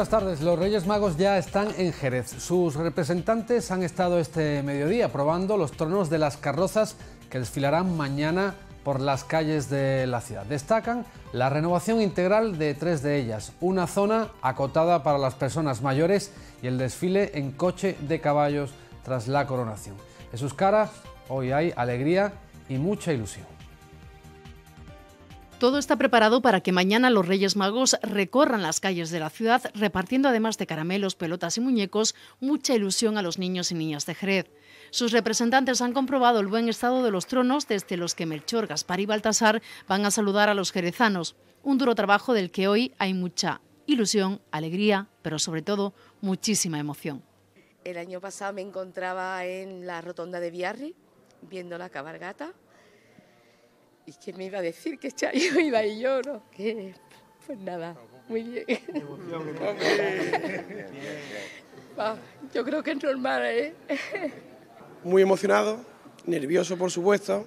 Buenas tardes. Los Reyes Magos ya están en Jerez. Sus representantes han estado este mediodía probando los tronos de las carrozas que desfilarán mañana por las calles de la ciudad. Destacan la renovación integral de tres de ellas, una zona acotada para las personas mayores y el desfile en coche de caballos tras la coronación. En sus caras hoy hay alegría y mucha ilusión. Todo está preparado para que mañana los Reyes Magos recorran las calles de la ciudad repartiendo además de caramelos, pelotas y muñecos mucha ilusión a los niños y niñas de Jerez. Sus representantes han comprobado el buen estado de los tronos desde los que Melchor, Gaspar y Baltasar van a saludar a los jerezanos. Un duro trabajo del que hoy hay mucha ilusión, alegría, pero sobre todo muchísima emoción. El año pasado me encontraba en la rotonda de Biarri viendo la cabalgata ¿Quién me iba a decir? ¿Que Chayo iba y yo? Pues nada, muy bien. Ah, yo creo que es normal, ¿eh? muy emocionado, nervioso por supuesto,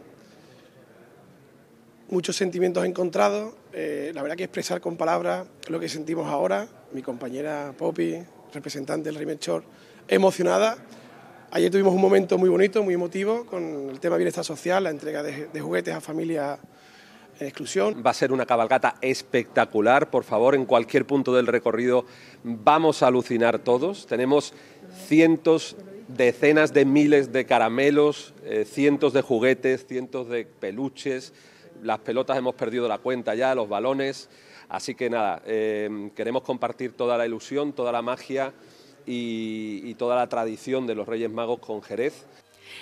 muchos sentimientos encontrados, eh, la verdad que expresar con palabras lo que sentimos ahora, mi compañera Poppy, representante del Rimechor, emocionada. Ayer tuvimos un momento muy bonito, muy emotivo, con el tema bienestar social, la entrega de, juguetes a familias en exclusión. Va a ser una cabalgata espectacular, por favor, en cualquier punto del recorrido vamos a alucinar todos. Tenemos cientos, decenas de miles de caramelos, eh, cientos de juguetes, cientos de peluches, las pelotas hemos perdido la cuenta ya, los balones. Así que nada, eh, queremos compartir toda la ilusión, toda la magia y, toda la tradición de los Reyes Magos con Jerez.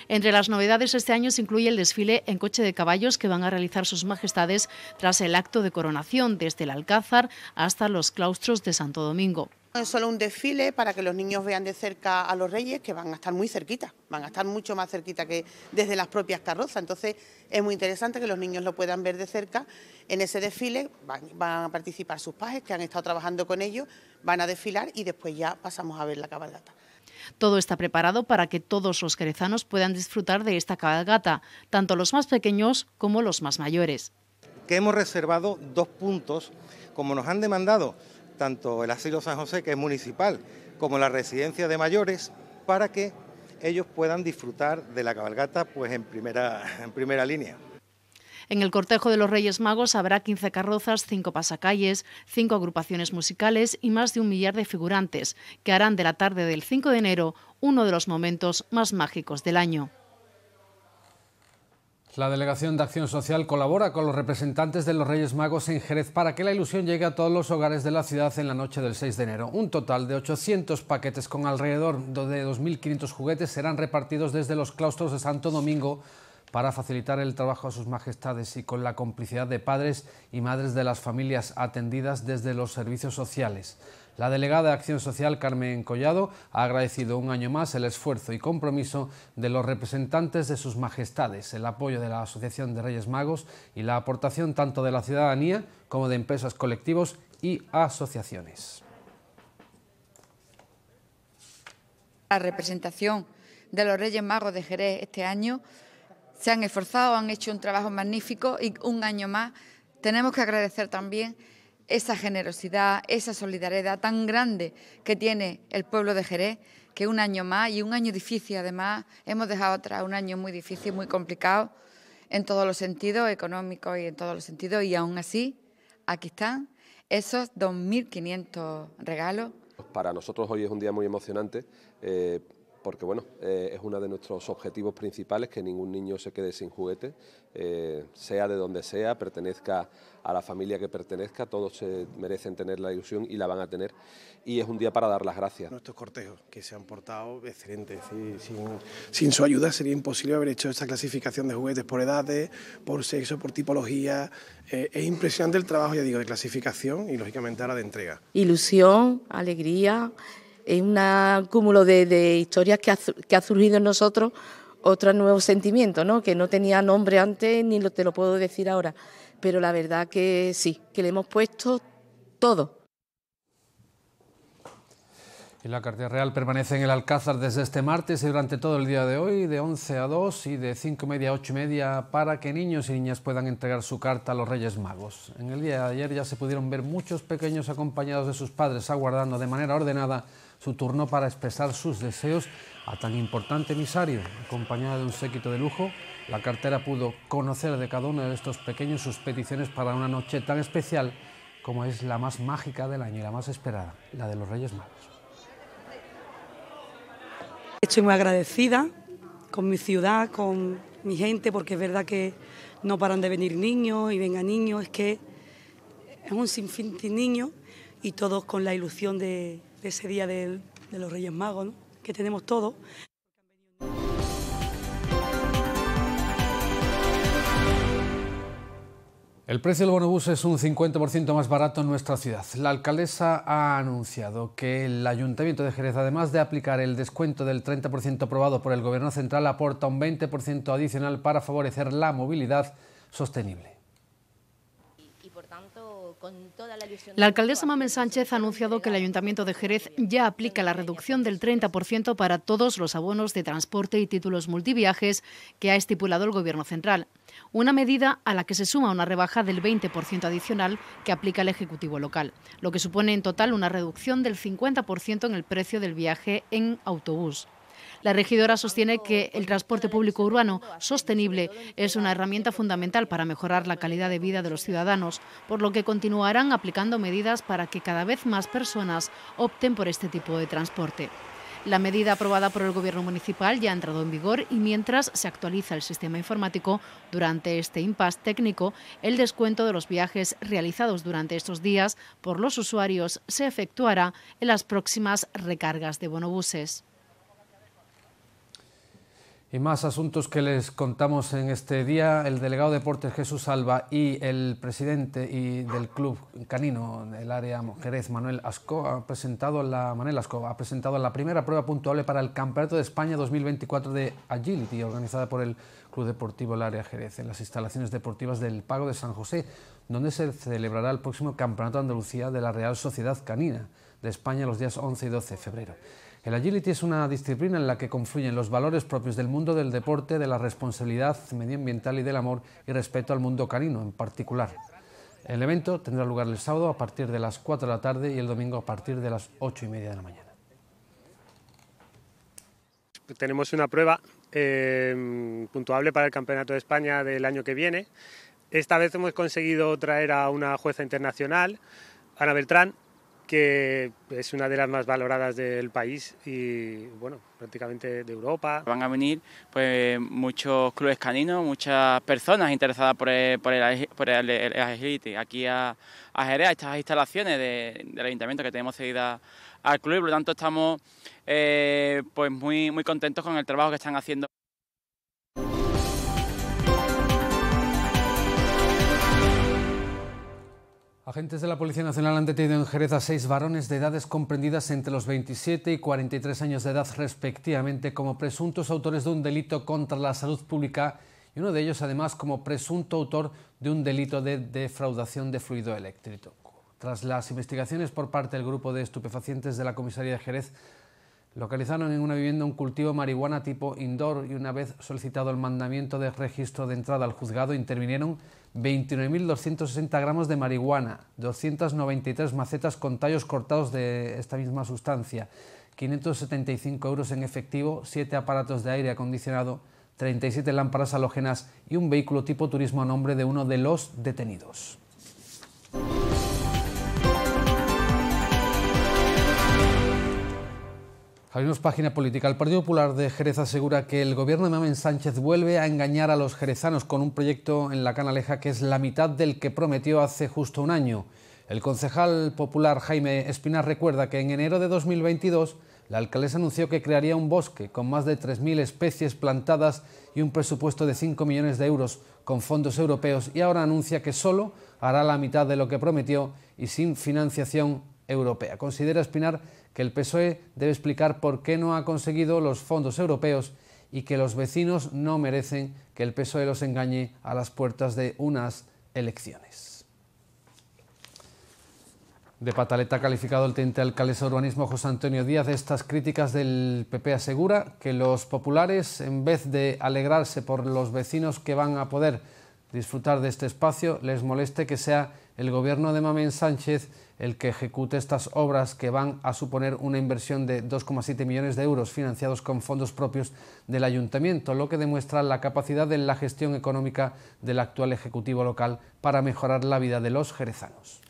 Entre las novedades este año se incluye el desfile en coche de caballos que van a realizar sus majestades tras el acto de coronación desde el Alcázar hasta los claustros de Santo Domingo. Es solo un desfile para que los niños vean de cerca a los reyes, que van a estar muy cerquita, van a estar mucho más cerquita que desde las propias carrozas. Entonces es muy interesante que los niños lo puedan ver de cerca. En ese desfile van, a participar sus pajes que han estado trabajando con ellos, van a desfilar y después ya pasamos a ver la cabalgata. Todo está preparado para que todos los jerezanos puedan disfrutar de esta cabalgata, tanto los más pequeños como los más mayores. Que hemos reservado dos puntos, como nos han demandado tanto el asilo San José, que es municipal, como la residencia de mayores, para que ellos puedan disfrutar de la cabalgata pues, en primera, en primera línea. En el cortejo de los Reyes Magos habrá 15 carrozas, 5 pasacalles, 5 agrupaciones musicales y más de un millar de figurantes, que harán de la tarde del 5 de enero uno de los momentos más mágicos del año. La Delegación de Acción Social colabora con los representantes de los Reyes Magos en Jerez para que la ilusión llegue a todos los hogares de la ciudad en la noche del 6 de enero. Un total de 800 paquetes con alrededor de 2.500 juguetes serán repartidos desde los claustros de Santo Domingo para facilitar el trabajo a sus majestades y con la complicidad de padres y madres de las familias atendidas desde los servicios sociales. La delegada de Acción Social, Carmen Collado, ha agradecido un año más el esfuerzo y compromiso de los representantes de sus majestades, el apoyo de la Asociación de Reyes Magos y la aportación tanto de la ciudadanía como de empresas colectivos y asociaciones. La representación de los Reyes Magos de Jerez este año se han esforzado, han hecho un trabajo magnífico y un año más tenemos que agradecer también esa generosidad, esa solidaridad tan grande que tiene el pueblo de Jerez, que un año más y un año difícil además, hemos dejado atrás un año muy difícil, muy complicado en todos los sentidos, económicos y en todos los sentidos, y aún así, aquí están esos 2.500 regalos. Para nosotros hoy es un día muy emocionante. Eh, porque bueno, eh, es uno de nuestros objetivos principales que ningún niño se quede sin juguete, eh, sea de donde sea, pertenezca a la familia que pertenezca, todos merecen tener la ilusión y la van a tener. Y es un día para dar las gracias. Nuestros cortejos, que se han portado excelentes. sin, su ayuda sería imposible haber hecho esta clasificación de juguetes por edades, por sexo, por tipología. Eh, es impresionante el trabajo, ya digo, de clasificación y lógicamente ahora de entrega. Ilusión, alegría es un cúmulo de, historias que ha, surgido en nosotros otro nuevo sentimiento, ¿no? que no tenía nombre antes ni lo, te lo puedo decir ahora, pero la verdad que sí, que le hemos puesto todo. Y la carta Real permanece en el Alcázar desde este martes y durante todo el día de hoy, de 11 a 2 y de 5 y media a 8 y media, para que niños y niñas puedan entregar su carta a los Reyes Magos. En el día de ayer ya se pudieron ver muchos pequeños acompañados de sus padres aguardando de manera ordenada su turno para expresar sus deseos a tan importante emisario. Acompañada de un séquito de lujo, la cartera pudo conocer de cada uno de estos pequeños sus peticiones para una noche tan especial como es la más mágica del año y la más esperada, la de los Reyes Magos. Estoy muy agradecida con mi ciudad, con mi gente, porque es verdad que no paran de venir niños y venga niños, es que es un sinfín de niños y todos con la ilusión de, de ese día de, los Reyes Magos, que tenemos todo. El precio del bonobús es un 50% más barato en nuestra ciudad. La alcaldesa ha anunciado que el Ayuntamiento de Jerez, además de aplicar el descuento del 30% aprobado por el Gobierno Central, aporta un 20% adicional para favorecer la movilidad sostenible. La alcaldesa Mamen Sánchez ha anunciado que el Ayuntamiento de Jerez ya aplica la reducción del 30% para todos los abonos de transporte y títulos multiviajes que ha estipulado el Gobierno central, una medida a la que se suma una rebaja del 20% adicional que aplica el Ejecutivo local, lo que supone en total una reducción del 50% en el precio del viaje en autobús. La regidora sostiene que el transporte público urbano sostenible es una herramienta fundamental para mejorar la calidad de vida de los ciudadanos, por lo que continuarán aplicando medidas para que cada vez más personas opten por este tipo de transporte. La medida aprobada por el Gobierno municipal ya ha entrado en vigor y mientras se actualiza el sistema informático, durante este impasse técnico, el descuento de los viajes realizados durante estos días por los usuarios se efectuará en las próximas recargas de bonobuses. Y más asuntos que les contamos en este día. El delegado de deportes Jesús Alba y el presidente y del club canino del área Jerez, Manuel Asco, ha presentado la, ha presentado la primera prueba puntuable para el Campeonato de España 2024 de Agility, organizada por el Club Deportivo El Área Jerez, en las instalaciones deportivas del Pago de San José, donde se celebrará el próximo Campeonato de Andalucía de la Real Sociedad Canina de España los días 11 y 12 de febrero. El agility es una disciplina en la que confluyen los valores propios del mundo del deporte, de la responsabilidad medioambiental y del amor y respeto al mundo canino en particular. El evento tendrá lugar el sábado a partir de las 4 de la tarde y el domingo a partir de las 8 y media de la mañana. Tenemos una prueba em, puntuable para el Campeonato de España del año que viene. Esta vez hemos conseguido traer a una jueza internacional, Ana Beltrán, que es una de las más valoradas del país y bueno, prácticamente de Europa. Van a venir pues muchos clubes caninos, muchas personas interesadas por el, por el, agility aquí a, Jerez, estas instalaciones del ayuntamiento que tenemos cedida al club por lo tanto estamos eh, pues muy, muy contentos con el trabajo que están haciendo. Agentes de la Policía Nacional han detenido en Jerez a seis varones de edades comprendidas entre los 27 y 43 años de edad respectivamente como presuntos autores de un delito contra la salud pública y uno de ellos además como presunto autor de un delito de defraudación de fluido eléctrico. Tras las investigaciones por parte del grupo de estupefacientes de la Comisaría de Jerez, Localizaron en una vivienda un cultivo de marihuana tipo indoor y una vez solicitado el mandamiento de registro de entrada al juzgado intervinieron 29.260 gramos de marihuana, 293 macetas con tallos cortados de esta misma sustancia, 575 euros en efectivo, 7 aparatos de aire acondicionado, 37 lámparas halógenas y un vehículo tipo turismo a nombre de uno de los detenidos. Abrimos página política. El Partido Popular de Jerez asegura que el gobierno de Mamen Sánchez vuelve a engañar a los jerezanos con un proyecto en la canaleja que es la mitad del que prometió hace justo un año. El concejal popular Jaime Espinar recuerda que en enero de 2022 la alcaldesa anunció que crearía un bosque con más de 3.000 especies plantadas y un presupuesto de 5 millones de euros con fondos europeos y ahora anuncia que solo hará la mitad de lo que prometió y sin financiación europea. Considera Espinar que el PSOE debe explicar por qué no ha conseguido los fondos europeos y que los vecinos no merecen que el PSOE los engañe a las puertas de unas elecciones. De pataleta calificado el teniente alcalde de urbanismo José Antonio Díaz estas críticas del PP asegura que los populares, en vez de alegrarse por los vecinos que van a poder disfrutar de este espacio, les moleste que sea el gobierno de Mamén Sánchez el que ejecute estas obras que van a suponer una inversión de 2,7 millones de euros financiados con fondos propios del ayuntamiento, lo que demuestra la capacidad de la gestión económica del actual Ejecutivo local para mejorar la vida de los jerezanos.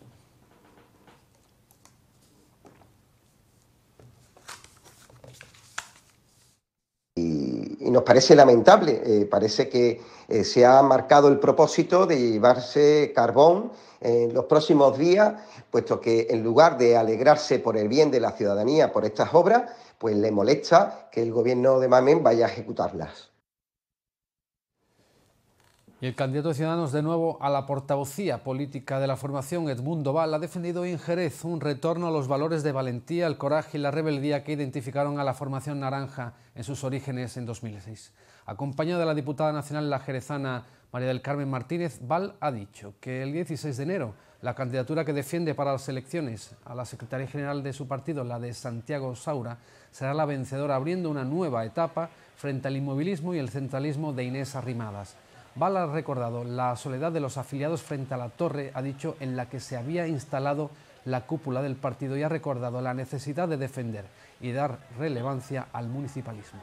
y nos parece lamentable. Eh, parece que eh, se ha marcado el propósito de llevarse carbón en los próximos días, puesto que en lugar de alegrarse por el bien de la ciudadanía por estas obras, pues le molesta que el gobierno de Mamen vaya a ejecutarlas. Y el candidato de Ciudadanos de nuevo a la portavocía política de la formación, Edmundo Val, ha defendido en Jerez un retorno a los valores de valentía, el coraje y la rebeldía que identificaron a la formación naranja en sus orígenes en 2006. Acompañado de la diputada nacional la jerezana María del Carmen Martínez, Val ha dicho que el 16 de enero la candidatura que defiende para las elecciones a la secretaría general de su partido, la de Santiago Saura, será la vencedora abriendo una nueva etapa frente al inmovilismo y el centralismo de Inés Arrimadas. Bala ha recordado la soledad de los afiliados frente a la torre, ha dicho, en la que se había instalado la cúpula del partido y ha recordado la necesidad de defender y dar relevancia al municipalismo.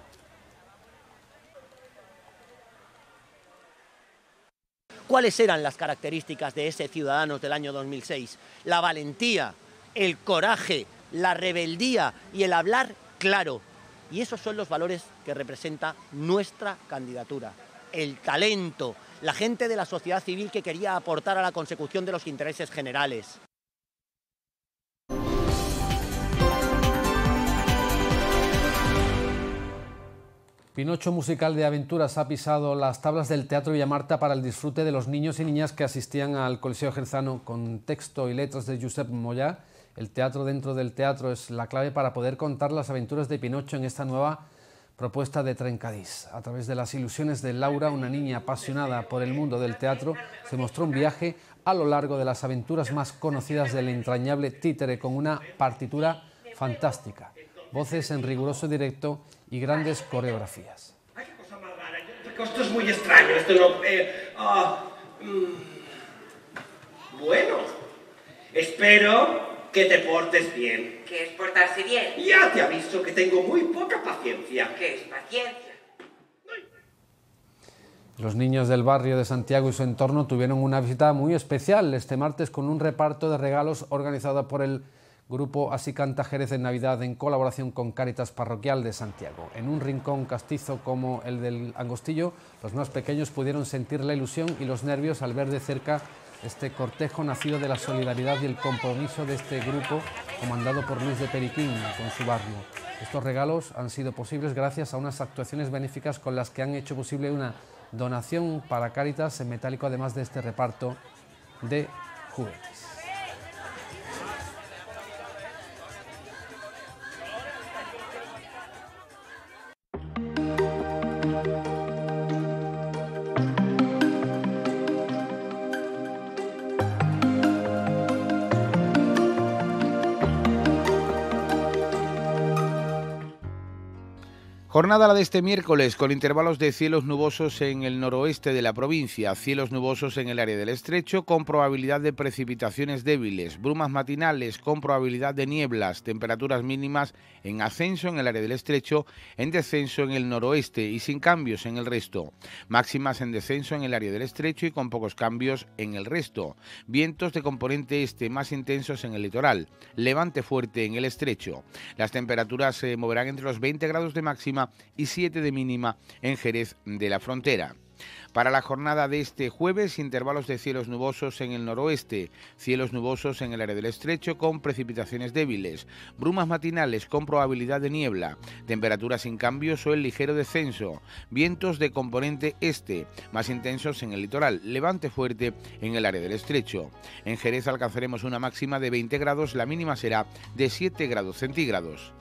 ¿Cuáles eran las características de ese Ciudadanos del año 2006? La valentía, el coraje, la rebeldía y el hablar claro. Y esos son los valores que representa nuestra candidatura el talento, la gente de la sociedad civil que quería aportar a la consecución de los intereses generales. Pinocho Musical de Aventuras ha pisado las tablas del Teatro Villamarta para el disfrute de los niños y niñas que asistían al Coliseo Gerzano con texto y letras de Josep Moya. El teatro dentro del teatro es la clave para poder contar las aventuras de Pinocho en esta nueva propuesta de Trencadís. A través de las ilusiones de Laura, una niña apasionada por el mundo del teatro, se mostró un viaje a lo largo de las aventuras más conocidas del entrañable títere con una partitura fantástica, voces en riguroso directo y grandes coreografías. esto es muy extraño, esto no... Eh, ah, mm. bueno, espero que te portes bien. ...que es portarse bien? Ya te aviso que tengo muy poca paciencia. ¿Qué es paciencia? Los niños del barrio de Santiago y su entorno tuvieron una visita muy especial este martes con un reparto de regalos organizado por el grupo Así Canta Jerez en Navidad en colaboración con Cáritas Parroquial de Santiago. En un rincón castizo como el del Angostillo, los más pequeños pudieron sentir la ilusión y los nervios al ver de cerca este cortejo nacido de la solidaridad y el compromiso de este grupo comandado por Luis de Periquín con su barrio. Estos regalos han sido posibles gracias a unas actuaciones benéficas con las que han hecho posible una donación para Cáritas en metálico, además de este reparto de juguetes. Jornada la de este miércoles con intervalos de cielos nubosos en el noroeste de la provincia, cielos nubosos en el área del estrecho con probabilidad de precipitaciones débiles, brumas matinales con probabilidad de nieblas, temperaturas mínimas en ascenso en el área del estrecho, en descenso en el noroeste y sin cambios en el resto, máximas en descenso en el área del estrecho y con pocos cambios en el resto, vientos de componente este más intensos en el litoral, levante fuerte en el estrecho. Las temperaturas se moverán entre los 20 grados de máxima y 7 de mínima en Jerez de la Frontera. Para la jornada de este jueves, intervalos de cielos nubosos en el noroeste, cielos nubosos en el área del estrecho con precipitaciones débiles, brumas matinales con probabilidad de niebla, temperaturas sin cambios o el ligero descenso, vientos de componente este, más intensos en el litoral, levante fuerte en el área del estrecho. En Jerez alcanzaremos una máxima de 20 grados, la mínima será de 7 grados centígrados.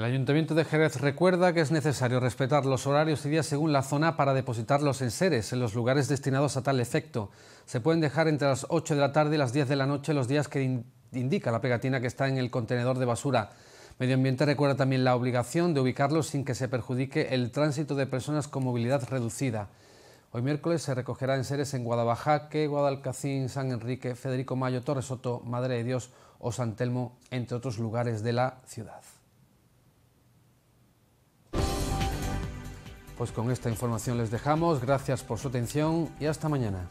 El Ayuntamiento de Jerez recuerda que es necesario respetar los horarios y días según la zona para depositar los enseres en los lugares destinados a tal efecto. Se pueden dejar entre las 8 de la tarde y las 10 de la noche los días que indica la pegatina que está en el contenedor de basura. Medio Ambiente recuerda también la obligación de ubicarlos sin que se perjudique el tránsito de personas con movilidad reducida. Hoy miércoles se recogerá enseres en Guadalajara, Guadalcacín, San Enrique, Federico Mayo, Torres Soto, Madre de Dios o San Telmo, entre otros lugares de la ciudad. Pues con esta información les dejamos. Gracias por su atención y hasta mañana.